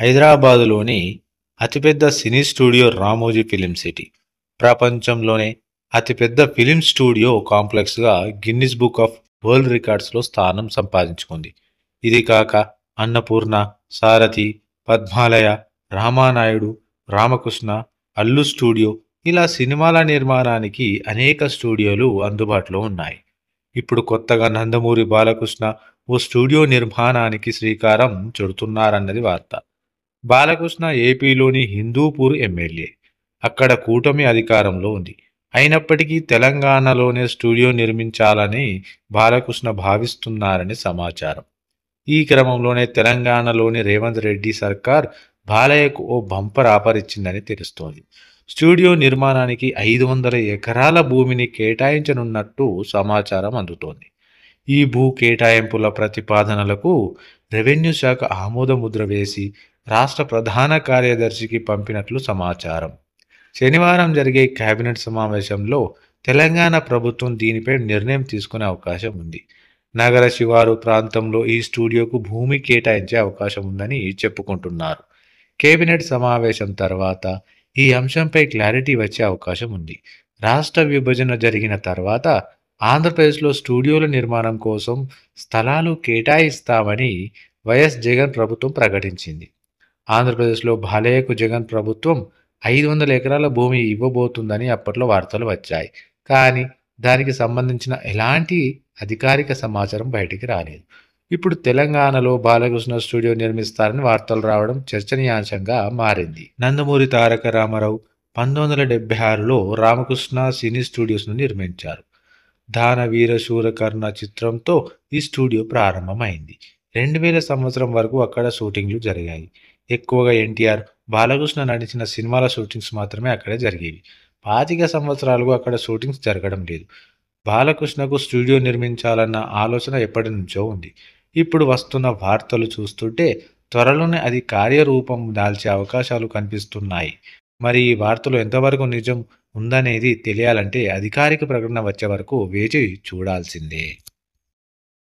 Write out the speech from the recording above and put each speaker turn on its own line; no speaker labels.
హైదరాబాదులోని అతిపెద్ద cine studio Ramoji film city ప్రపంచంలోనే అతిపెద్ద ఫిలిం స్టూడియో కాంప్లెక్స్గా గిన్నిస్ బుక్ ఆఫ్ వరల్డ్ రికార్డ్స్లో స్థానం సంపాదించుకుంది ఇది కాక అన్నపూర్ణ సారథి పద్మాలయ రామానాయుడు రామకృష్ణ అల్లు స్టూడియో ఇలా సినిమాల నిర్మాణానికి అనేక స్టూడియోలు అందుబాటులో ఉన్నాయి ఇప్పుడు కొత్తగా నందమూరి బాలకృష్ణ ఓ స్టూడియో నిర్మాణానికి శ్రీకారం చుడుతున్నారన్నది వార్త బాలకృష్ణ ఏపీలోని హిందూపూర్ ఎమ్మెల్యే అక్కడ కూటమి అధికారంలో ఉంది అయినప్పటికీ తెలంగాణలోనే స్టూడియో నిర్మించాలని బాలకృష్ణ భావిస్తున్నారని సమాచారం ఈ క్రమంలోనే తెలంగాణలోని రేవంత్ రెడ్డి సర్కార్ బాలయ్యకు ఓ బంపర్ ఆఫర్ ఇచ్చిందని తెలుస్తోంది స్టూడియో నిర్మాణానికి ఐదు వందల ఎకరాల భూమిని కేటాయించనున్నట్టు సమాచారం అందుతోంది ఈ భూ కేటాయింపుల ప్రతిపాదనలకు రెవెన్యూ శాఖ ఆమోదముద్ర వేసి రాష్ట్ర ప్రధాన కార్యదర్శికి పంపినట్లు సమాచారం శనివారం జరిగే కేబినెట్ సమావేశంలో తెలంగాణ ప్రభుత్వం దీనిపై నిర్ణయం తీసుకునే అవకాశం ఉంది నగర శివారు ప్రాంతంలో ఈ స్టూడియోకు భూమి కేటాయించే అవకాశం ఉందని చెప్పుకుంటున్నారు కేబినెట్ సమావేశం తర్వాత ఈ అంశంపై క్లారిటీ వచ్చే అవకాశం ఉంది రాష్ట్ర విభజన జరిగిన తర్వాత ఆంధ్రప్రదేశ్లో స్టూడియోల నిర్మాణం కోసం స్థలాలు కేటాయిస్తామని వైఎస్ జగన్ ప్రభుత్వం ప్రకటించింది ఆంధ్రప్రదేశ్లో భాలేకు జగన్ ప్రభుత్వం ఐదు వందల ఎకరాల భూమి ఇవ్వబోతుందని అప్పట్లో వార్తలు వచ్చాయి కానీ దానికి సంబంధించిన ఎలాంటి అధికారిక సమాచారం బయటికి రాలేదు ఇప్పుడు తెలంగాణలో బాలకృష్ణ స్టూడియో నిర్మిస్తారని వార్తలు రావడం చర్చనీయాంశంగా మారింది నందమూరి తారక రామారావు పంతొమ్మిది వందల డెబ్బై ఆరులో రామకృష్ణ సినీ స్టూడియోస్ను నిర్మించారు దాన వీర శూరకర్ణ చిత్రంతో ఈ స్టూడియో ప్రారంభమైంది రెండు వేల సంవత్సరం వరకు అక్కడ షూటింగ్లు జరిగాయి ఎక్కువగా ఎన్టీఆర్ బాలకృష్ణ నటించిన సినిమాల షూటింగ్స్ మాత్రమే అక్కడ జరిగేవి పాతిక సంవత్సరాలుగా అక్కడ షూటింగ్స్ జరగడం లేదు బాలకృష్ణకు స్టూడియో నిర్మించాలన్న ఆలోచన ఎప్పటి నుంచో ఉంది ఇప్పుడు వస్తున్న వార్తలు చూస్తుంటే త్వరలోనే అది కార్యరూపం దాల్చే అవకాశాలు కనిపిస్తున్నాయి మరి ఈ వార్తలు ఎంతవరకు నిజం ఉందనేది తెలియాలంటే అధికారిక ప్రకటన వచ్చే వరకు వేచి చూడాల్సిందే